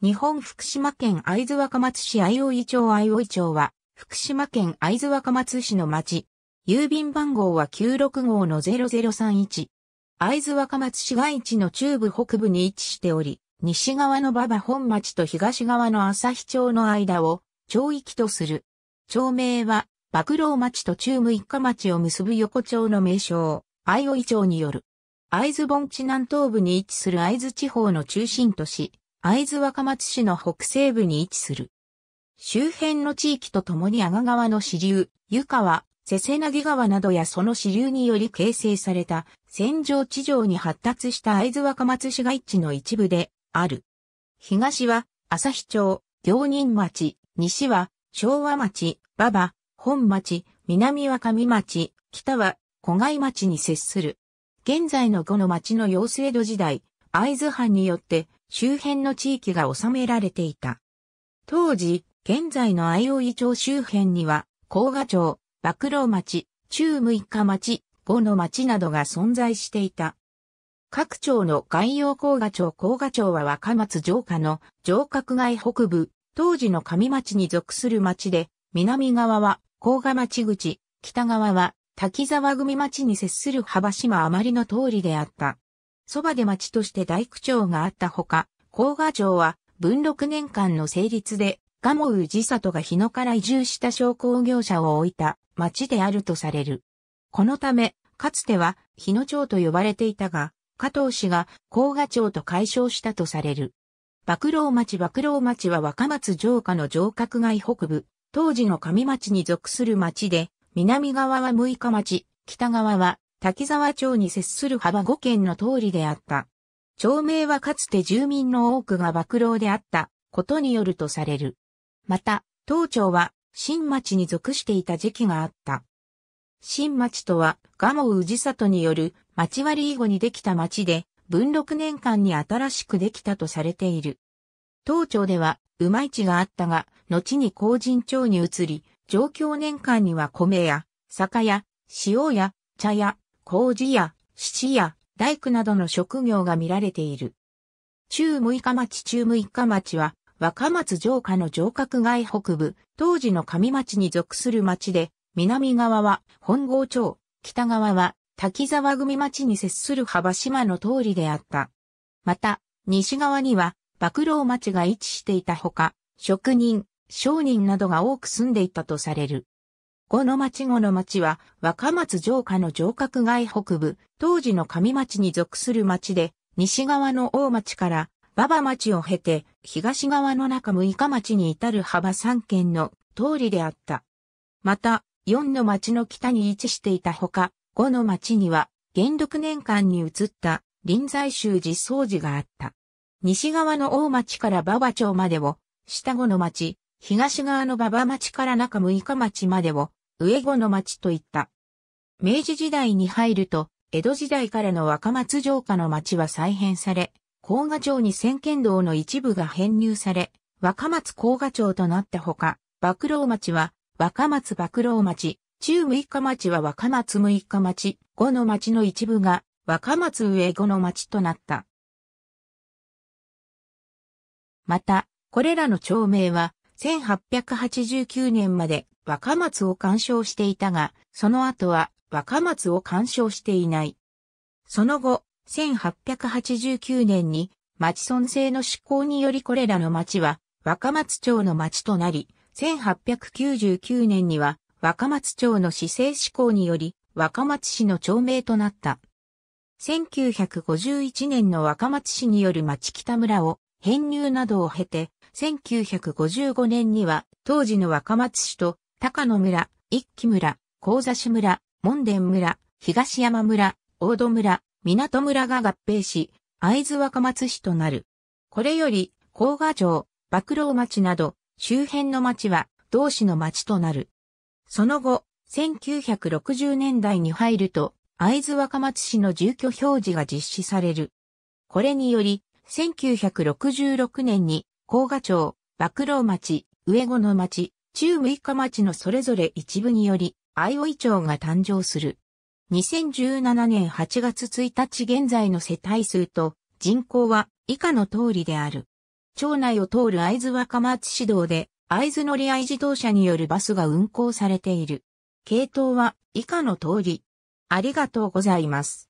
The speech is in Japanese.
日本福島県会津若松市相生町相生町は、福島県会津若松市の町。郵便番号は96号の0031。会津若松市街地の中部北部に位置しており、西側の馬場本町と東側の日町の間を、町域とする。町名は、幕老町と中部一家町を結ぶ横町の名称、相生町による。会津盆地南東部に位置する会津地方の中心都市、会津若松市の北西部に位置する。周辺の地域とともに阿賀川の支流、湯川、瀬瀬なぎ川などやその支流により形成された戦場地上に発達した会津若松市街地の一部である。東は日町、行人町、西は昭和町、馬場、本町、南は上町、北は小貝町に接する。現在の五の町の様子江戸時代、会津藩によって周辺の地域が収められていた。当時、現在の相生町周辺には、甲賀町、幕露町、中六日町、五の町などが存在していた。各町の外洋甲賀町甲賀町は若松城下の城郭街北部、当時の上町に属する町で、南側は甲賀町口、北側は滝沢組町に接する幅島あまりの通りであった。そばで町として大区長があったほか、甲賀城は文禄年間の成立で、蒲生寺里が日野から移住した商工業者を置いた町であるとされる。このため、かつては日野町と呼ばれていたが、加藤氏が甲賀町と解消したとされる。幕老町幕老町は若松城下の城郭街北部、当時の上町に属する町で、南側は六日町、北側は滝沢町に接する幅5県の通りであった。町名はかつて住民の多くが幕老であったことによるとされる。また、当町は新町に属していた時期があった。新町とは、蒲生氏里による町割り以後にできた町で、文禄年間に新しくできたとされている。当町では、馬市があったが、後に工人町に移り、上京年間には米や、酒屋、塩屋、茶屋、麹や、七や、大工などの職業が見られている。中六日町中六日町は、若松城下の城郭外北部、当時の上町に属する町で、南側は本郷町、北側は滝沢組町に接する幅島の通りであった。また、西側には、幕老町が位置していたほか、職人、商人などが多く住んでいたとされる。五の町五の町は若松城下の城郭外北部、当時の上町に属する町で、西側の大町から馬場町を経て、東側の中六日町に至る幅三県の通りであった。また、四の町の北に位置していたほか、五の町には、元禄年間に移った臨済宗寺相寺があった。西側の大町から馬場町までを、下五の町、東側の馬場町から中六日町までを、上後の町といった。明治時代に入ると、江戸時代からの若松城下の町は再編され、甲賀町に先見道の一部が編入され、若松甲賀町となったほか、幕老町は若松幕老町、中六日町は若松六日町、後の町の一部が若松上後の町となった。また、これらの町名は1889年まで若松を干渉していたが、その後は若松を干渉していない。その後、1889年に町村制の施行によりこれらの町は若松町の町となり、1899年には若松町の市政施行により若松市の町名となった。1951年の若松市による町北村を編入などを経て、1955年には当時の若松市と高野村、一木村、高座市村、門田村、東山村、大戸村、港村が合併し、会津若松市となる。これより、甲賀城、幕老町など、周辺の町は、同市の町となる。その後、1960年代に入ると、会津若松市の住居表示が実施される。これにより、1966年に、甲賀町、幕老町、上後の町、中6日町のそれぞれ一部により、相生町が誕生する。2017年8月1日現在の世帯数と人口は以下の通りである。町内を通る会津若松市道で、会津乗り合い自動車によるバスが運行されている。系統は以下の通り。ありがとうございます。